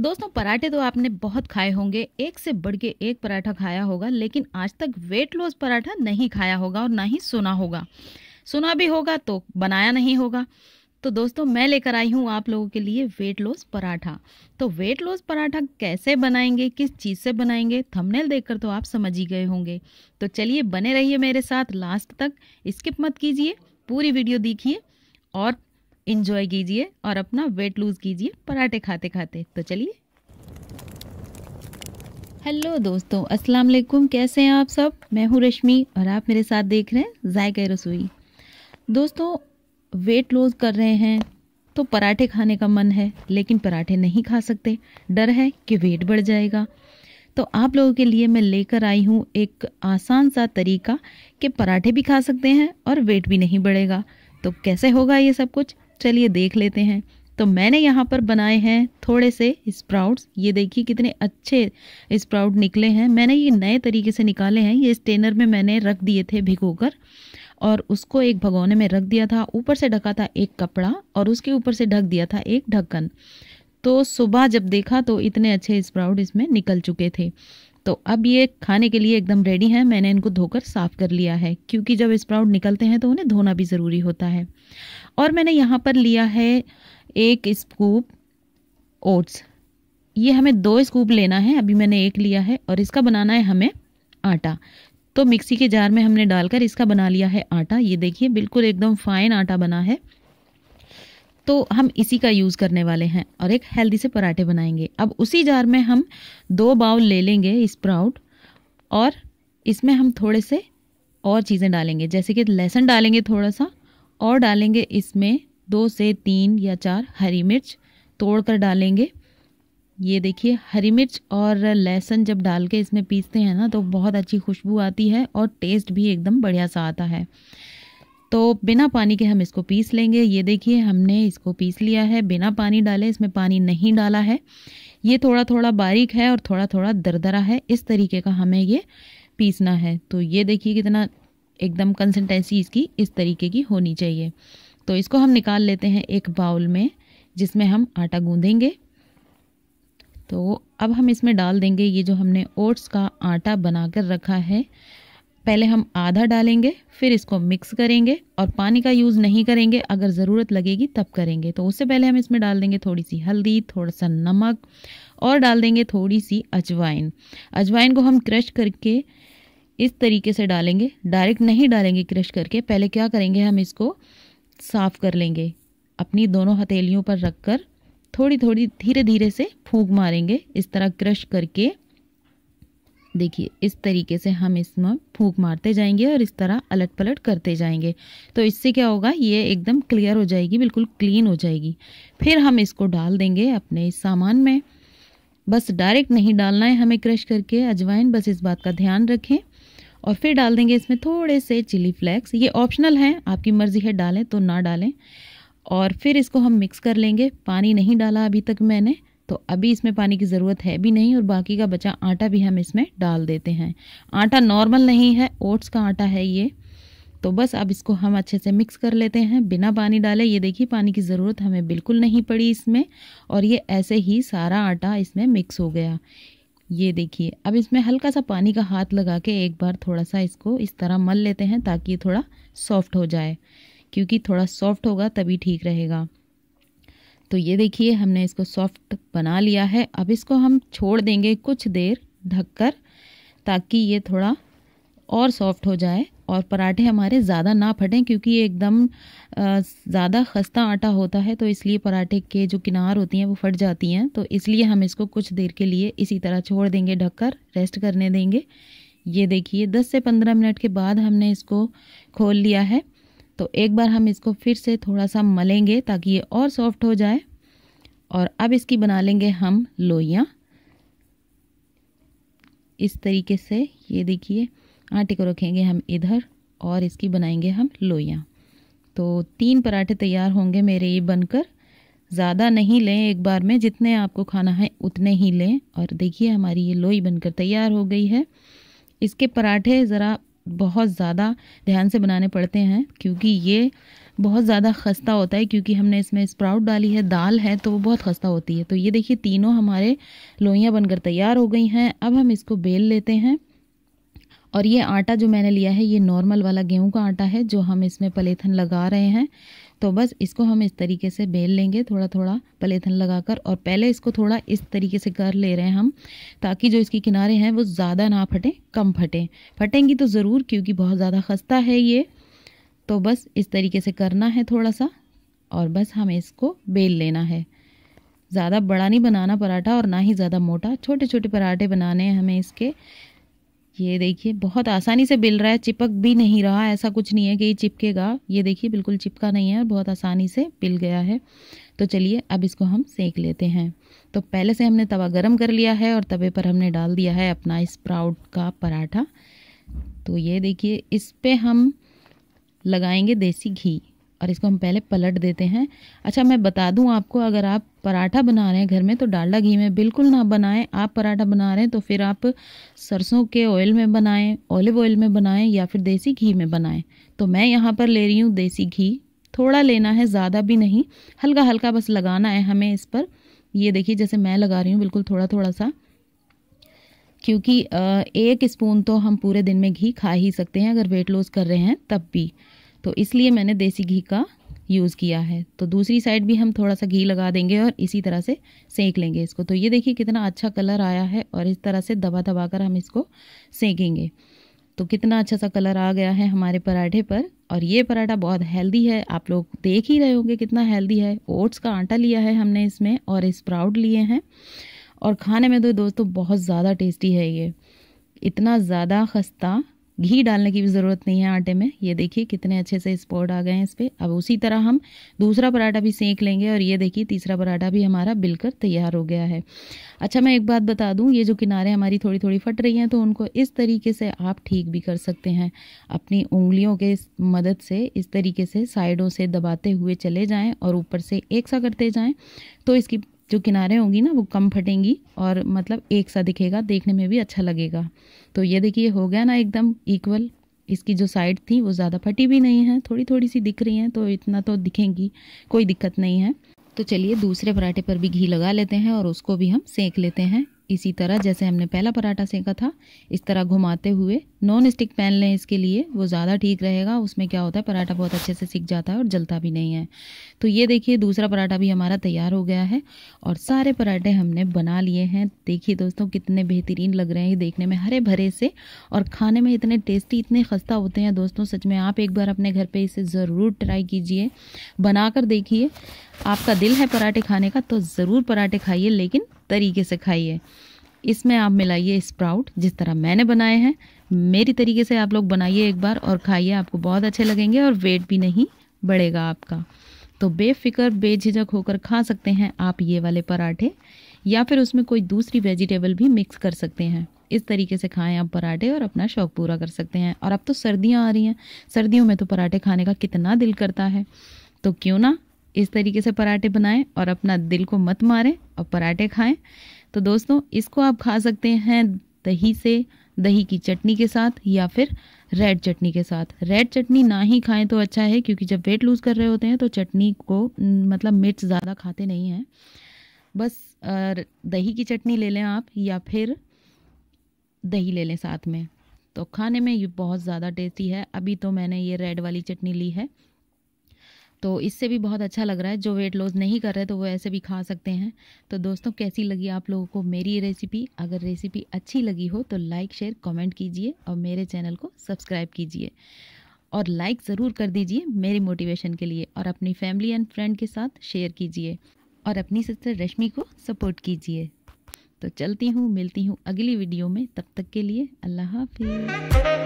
दोस्तों पराठे तो आपने बहुत खाए होंगे एक से बढ़ के एक पराठा खाया होगा लेकिन आज तक वेट लॉस पराठा नहीं खाया होगा और ना ही सुना होगा सुना भी होगा तो बनाया नहीं होगा तो दोस्तों मैं लेकर आई हूँ आप लोगों के लिए वेट लॉस पराठा तो वेट लॉस पराठा कैसे बनाएंगे किस चीज़ से बनाएंगे थंबनेल देखकर तो आप समझ ही गए होंगे तो चलिए बने रहिए मेरे साथ लास्ट तक स्किप मत कीजिए पूरी वीडियो देखिए और इन्जॉय कीजिए और अपना वेट लूज़ कीजिए पराठे खाते खाते तो चलिए हेलो दोस्तों अस्सलाम वालेकुम कैसे हैं आप सब मैं हूँ रश्मि और आप मेरे साथ देख रहे हैं जायका रसोई दोस्तों वेट लूज़ कर रहे हैं तो पराठे खाने का मन है लेकिन पराठे नहीं खा सकते डर है कि वेट बढ़ जाएगा तो आप लोगों के लिए मैं लेकर आई हूँ एक आसान सा तरीका कि पराठे भी खा सकते हैं और वेट भी नहीं बढ़ेगा तो कैसे होगा ये सब कुछ चलिए देख लेते हैं तो मैंने यहाँ पर बनाए हैं थोड़े से स्प्राउट्स ये देखिए कितने अच्छे स्प्राउट निकले हैं मैंने ये नए तरीके से निकाले हैं ये स्टेनर में मैंने रख दिए थे भिगोकर और उसको एक भगोने में रख दिया था ऊपर से ढका था एक कपड़ा और उसके ऊपर से ढक दिया था एक ढक्कन तो सुबह जब देखा तो इतने अच्छे स्प्राउट इसमें निकल चुके थे तो अब ये खाने के लिए एकदम रेडी हैं मैंने इनको धोकर साफ़ कर लिया है क्योंकि जब स्प्राउट निकलते हैं तो उन्हें धोना भी ज़रूरी होता है और मैंने यहाँ पर लिया है एक स्कूप ओट्स ये हमें दो स्कूप लेना है अभी मैंने एक लिया है और इसका बनाना है हमें आटा तो मिक्सी के जार में हमने डालकर इसका बना लिया है आटा ये देखिए बिल्कुल एकदम फाइन आटा बना है तो हम इसी का यूज़ करने वाले हैं और एक हेल्दी से पराठे बनाएंगे अब उसी जार में हम दो बाउल ले लेंगे स्प्राउट और इसमें हम थोड़े से और चीज़ें डालेंगे जैसे कि लहसुन डालेंगे थोड़ा सा और डालेंगे इसमें दो से तीन या चार हरी मिर्च तोड़ कर डालेंगे ये देखिए हरी मिर्च और लहसुन जब डाल के इसमें पीसते हैं ना तो बहुत अच्छी खुशबू आती है और टेस्ट भी एकदम बढ़िया सा आता है तो बिना पानी के हम इसको पीस लेंगे ये देखिए हमने इसको पीस लिया है बिना पानी डाले इसमें पानी नहीं डाला है ये थोड़ा थोड़ा बारीक है और थोड़ा थोड़ा दरदरा है इस तरीके का हमें ये पीसना है तो ये देखिए कितना एकदम कंसिस्टेंसी इसकी इस तरीके की होनी चाहिए तो इसको हम निकाल लेते हैं एक बाउल में जिसमें हम आटा गूँधेंगे तो अब हम इसमें डाल देंगे ये जो हमने ओट्स का आटा बना कर रखा है पहले हम आधा डालेंगे फिर इसको मिक्स करेंगे और पानी का यूज़ नहीं करेंगे अगर ज़रूरत लगेगी तब करेंगे तो उससे पहले हम इसमें डाल देंगे थोड़ी सी हल्दी थोड़ा सा नमक और डाल देंगे थोड़ी सी अजवाइन अजवाइन को हम क्रश करके इस तरीके से डालेंगे डायरेक्ट नहीं डालेंगे क्रश करके पहले क्या करेंगे हम इसको साफ़ कर लेंगे अपनी दोनों हथेलियों पर रख कर थोड़ी थोड़ी धीरे धीरे से फूक मारेंगे इस तरह क्रश करके देखिए इस तरीके से हम इसमें फूक मारते जाएंगे और इस तरह अलट पलट करते जाएंगे तो इससे क्या होगा ये एकदम क्लियर हो जाएगी बिल्कुल क्लीन हो जाएगी फिर हम इसको डाल देंगे अपने सामान में बस डायरेक्ट नहीं डालना है हमें क्रश करके अजवाइन बस इस बात का ध्यान रखें और फिर डाल देंगे इसमें थोड़े से चिली फ्लेक्स ये ऑप्शनल हैं आपकी मर्ज़ी है डालें तो ना डालें और फिर इसको हम मिक्स कर लेंगे पानी नहीं डाला अभी तक मैंने तो अभी इसमें पानी की ज़रूरत है भी नहीं और बाकी का बचा आटा भी हम इसमें डाल देते हैं आटा नॉर्मल नहीं है ओट्स का आटा है ये तो बस अब इसको हम अच्छे से मिक्स कर लेते हैं बिना पानी डाले ये देखिए पानी की ज़रूरत हमें बिल्कुल नहीं पड़ी इसमें और ये ऐसे ही सारा आटा इसमें मिक्स हो गया ये देखिए अब इसमें हल्का सा पानी का हाथ लगा के एक बार थोड़ा सा इसको इस तरह मल लेते हैं ताकि ये थोड़ा सॉफ्ट हो जाए क्योंकि थोड़ा सॉफ्ट होगा तभी ठीक रहेगा तो ये देखिए हमने इसको सॉफ्ट बना लिया है अब इसको हम छोड़ देंगे कुछ देर ढककर ताकि ये थोड़ा और सॉफ्ट हो जाए और पराठे हमारे ज़्यादा ना फटें क्योंकि ये एकदम ज़्यादा खस्ता आटा होता है तो इसलिए पराठे के जो किनार होती हैं वो फट जाती हैं तो इसलिए हम इसको कुछ देर के लिए इसी तरह छोड़ देंगे ढककर रेस्ट करने देंगे ये देखिए 10 से 15 मिनट के बाद हमने इसको खोल लिया है तो एक बार हम इसको फिर से थोड़ा सा मलेंगे ताकि ये और सॉफ्ट हो जाए और अब इसकी बना लेंगे हम लोइयाँ इस तरीके से ये देखिए आटे को रखेंगे हम इधर और इसकी बनाएंगे हम लोइयाँ तो तीन पराठे तैयार होंगे मेरे ये बनकर ज़्यादा नहीं लें एक बार में जितने आपको खाना है उतने ही लें और देखिए हमारी ये लोई बनकर तैयार हो गई है इसके पराठे ज़रा बहुत ज़्यादा ध्यान से बनाने पड़ते हैं क्योंकि ये बहुत ज़्यादा खस्ता होता है क्योंकि हमने इसमें स्प्राउट डाली है दाल है तो वो बहुत खस्ता होती है तो ये देखिए तीनों हमारे लोइयाँ बनकर तैयार हो गई हैं अब हम इसको बेल लेते हैं और ये आटा जो मैंने लिया है ये नॉर्मल वाला गेहूं का आटा है जो हम इसमें पलेथन लगा रहे हैं तो बस इसको हम इस तरीके से बेल लेंगे थोड़ा थोड़ा पलेथन लगाकर और पहले इसको थोड़ा इस तरीके से कर ले रहे हैं हम ताकि जो इसके किनारे हैं वो ज़्यादा ना फटें कम फटें फटेंगी तो ज़रूर क्योंकि बहुत ज़्यादा खस्ता है ये तो बस इस तरीके से करना है थोड़ा सा और बस हमें इसको बेल लेना है ज़्यादा बड़ा नहीं बनाना पराठा और ना ही ज़्यादा मोटा छोटे छोटे पराठे बनाने हैं हमें इसके ये देखिए बहुत आसानी से बिल रहा है चिपक भी नहीं रहा ऐसा कुछ नहीं है कि ये चिपकेगा ये देखिए बिल्कुल चिपका नहीं है और बहुत आसानी से बिल गया है तो चलिए अब इसको हम सेक लेते हैं तो पहले से हमने तवा गरम कर लिया है और तवे पर हमने डाल दिया है अपना स्प्राउट का पराठा तो ये देखिए इस पर हम लगाएंगे देसी घी और इसको हम पहले पलट देते हैं अच्छा मैं बता दूं आपको अगर आप पराठा बना रहे हैं घर में तो डालडा घी में बिल्कुल ना बनाएं आप पराठा बना रहे हैं तो फिर आप सरसों के ऑयल में बनाएं ऑलिव ऑयल में बनाएं या फिर देसी घी में बनाएं तो मैं यहाँ पर ले रही हूँ देसी घी थोड़ा लेना है ज़्यादा भी नहीं हल्का हल्का बस लगाना है हमें इस पर ये देखिए जैसे मैं लगा रही हूँ बिल्कुल थोड़ा थोड़ा सा क्योंकि एक स्पून तो हम पूरे दिन में घी खा ही सकते हैं अगर वेट लॉस कर रहे हैं तब भी तो इसलिए मैंने देसी घी का यूज़ किया है तो दूसरी साइड भी हम थोड़ा सा घी लगा देंगे और इसी तरह से सेंक लेंगे इसको तो ये देखिए कितना अच्छा कलर आया है और इस तरह से दबा दबा कर हम इसको सेंकेंगे तो कितना अच्छा सा कलर आ गया है हमारे पराठे पर और ये पराठा बहुत हेल्दी है आप लोग देख ही रहे होंगे कितना हेल्दी है ओट्स का आटा लिया है हमने इसमें और स्प्राउट लिए हैं और खाने में तो दोस्तों बहुत ज़्यादा टेस्टी है ये इतना ज़्यादा खस्ता घी डालने की भी ज़रूरत नहीं है आटे में ये देखिए कितने अच्छे से स्पॉट आ गए हैं इस पर अब उसी तरह हम दूसरा पराठा भी सेंक लेंगे और ये देखिए तीसरा पराठा भी हमारा बिलकर तैयार हो गया है अच्छा मैं एक बात बता दूँ ये जो किनारे हमारी थोड़ी थोड़ी फट रही हैं तो उनको इस तरीके से आप ठीक भी कर सकते हैं अपनी उंगलियों के मदद से इस तरीके से साइडों से दबाते हुए चले जाएँ और ऊपर से एक सा करते जाएँ तो इसकी जो किनारे होंगी ना वो कम फटेंगी और मतलब एक सा दिखेगा देखने में भी अच्छा लगेगा तो ये देखिए हो गया ना एकदम इक्वल इसकी जो साइड थी वो ज़्यादा फटी भी नहीं है थोड़ी थोड़ी सी दिख रही हैं तो इतना तो दिखेंगी कोई दिक्कत नहीं है तो चलिए दूसरे पराठे पर भी घी लगा लेते हैं और उसको भी हम सेंक लेते हैं इसी तरह जैसे हमने पहला पराठा सेका था इस तरह घुमाते हुए नॉन स्टिक पैन लें इसके लिए वो ज़्यादा ठीक रहेगा उसमें क्या होता है पराठा बहुत अच्छे से सीख जाता है और जलता भी नहीं है तो ये देखिए दूसरा पराठा भी हमारा तैयार हो गया है और सारे पराठे हमने बना लिए हैं देखिए दोस्तों कितने बेहतरीन लग रहे हैं देखने में हरे भरे से और खाने में इतने टेस्टी इतने खस्ता होते हैं दोस्तों सच में आप एक बार अपने घर पर इसे ज़रूर ट्राई कीजिए बना कर देखिए आपका दिल है पराठे खाने का तो ज़रूर पराठे खाइए लेकिन तरीके से खाइए इसमें आप मिलाइए स्प्राउट जिस तरह मैंने बनाए हैं मेरी तरीके से आप लोग बनाइए एक बार और खाइए आपको बहुत अच्छे लगेंगे और वेट भी नहीं बढ़ेगा आपका तो बेफिक्र बेझिझक होकर खा सकते हैं आप ये वाले पराठे या फिर उसमें कोई दूसरी वेजिटेबल भी मिक्स कर सकते हैं इस तरीके से खाएं आप पराठे और अपना शौक पूरा कर सकते हैं और अब तो सर्दियाँ आ रही हैं सर्दियों में तो पराठे खाने का कितना दिल करता है तो क्यों ना इस तरीके से पराठे बनाएं और अपना दिल को मत मारें और पराठे खाएं तो दोस्तों इसको आप खा सकते हैं दही से दही की चटनी के साथ या फिर रेड चटनी के साथ रेड चटनी ना ही खाएं तो अच्छा है क्योंकि जब वेट लूज़ कर रहे होते हैं तो चटनी को मतलब मिर्च ज़्यादा खाते नहीं हैं बस दही की चटनी ले लें आप या फिर दही ले लें साथ में तो खाने में ये बहुत ज़्यादा टेस्टी है अभी तो मैंने ये रेड वाली चटनी ली है तो इससे भी बहुत अच्छा लग रहा है जो वेट लॉस नहीं कर रहे तो वो ऐसे भी खा सकते हैं तो दोस्तों कैसी लगी आप लोगों को मेरी रेसिपी अगर रेसिपी अच्छी लगी हो तो लाइक शेयर कमेंट कीजिए और मेरे चैनल को सब्सक्राइब कीजिए और लाइक ज़रूर कर दीजिए मेरी मोटिवेशन के लिए और अपनी फैमिली एंड फ्रेंड के साथ शेयर कीजिए और अपनी सिस्टर रश्मि को सपोर्ट कीजिए तो चलती हूँ मिलती हूँ अगली वीडियो में तब तक के लिए अल्लाह हाफिज़